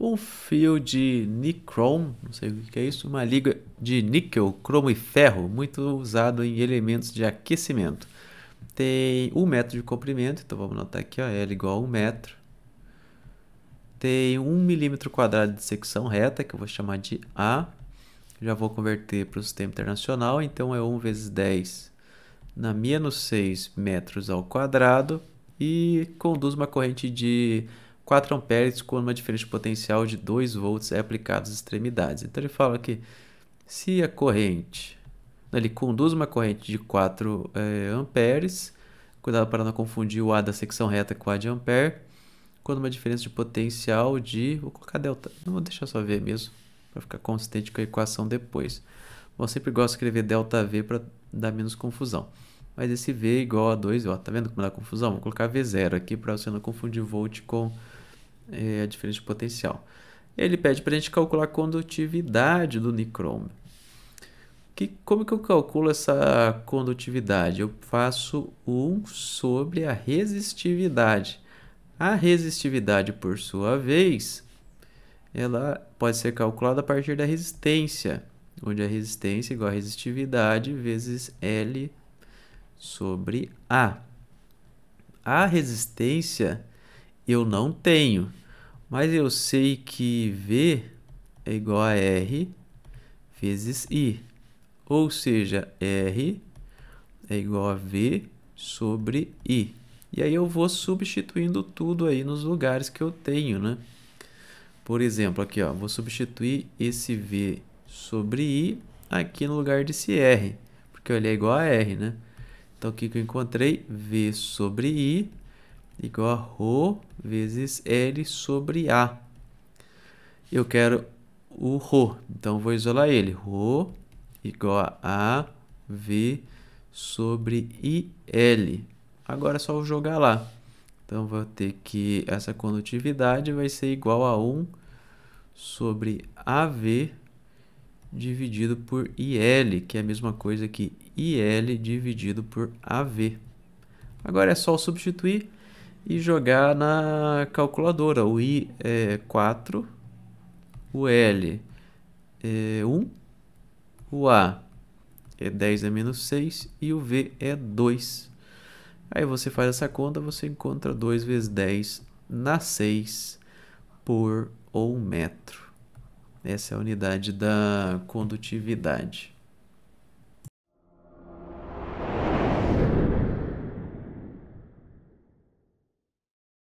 um fio de nicrom, não sei o que é isso, uma liga de níquel, cromo e ferro, muito usado em elementos de aquecimento. Tem 1 um metro de comprimento, então vamos notar aqui, ó, L igual a 1 um metro. Tem 1 um milímetro quadrado de secção reta, que eu vou chamar de A. Já vou converter para o sistema internacional, então é 1 vezes 10 na menos 6 metros ao quadrado e conduz uma corrente de 4 amperes quando uma diferença de potencial de 2 volts é aplicada às extremidades. Então ele fala que se a corrente, né, ele conduz uma corrente de 4 é, amperes, cuidado para não confundir o A da secção reta com o A de ampere, quando uma diferença de potencial de, vou colocar delta, não vou deixar só ver mesmo, para ficar consistente com a equação depois. eu sempre gosto de escrever delta V para dar menos confusão. Mas esse V é igual a 2, ó, tá vendo como dá confusão? Vou colocar V0 aqui para você não confundir volt com é a é diferença de potencial. Ele pede para a gente calcular a condutividade do nicromo. Que, como que eu calculo essa condutividade? Eu faço 1 sobre a resistividade. A resistividade, por sua vez, ela pode ser calculada a partir da resistência, onde a resistência é igual a resistividade vezes L sobre A. A resistência eu não tenho, mas eu sei que V é igual a R vezes I. Ou seja, R é igual a V sobre I. E aí eu vou substituindo tudo aí nos lugares que eu tenho, né? Por exemplo, aqui ó, vou substituir esse V sobre I aqui no lugar desse R, porque ele é igual a R, né? Então, o que eu encontrei? V sobre I igual a Rho vezes L sobre A. Eu quero o Rho, então vou isolar ele. Rho igual a AV sobre IL. Agora é só jogar lá. Então, vou ter que essa condutividade vai ser igual a 1 sobre AV dividido por IL, que é a mesma coisa que IL dividido por AV. Agora é só substituir e jogar na calculadora. O I é 4, o L é 1, o A é 10 a é menos 6 e o V é 2. Aí você faz essa conta, você encontra 2 vezes 10 na 6 por 1 metro. Essa é a unidade da condutividade.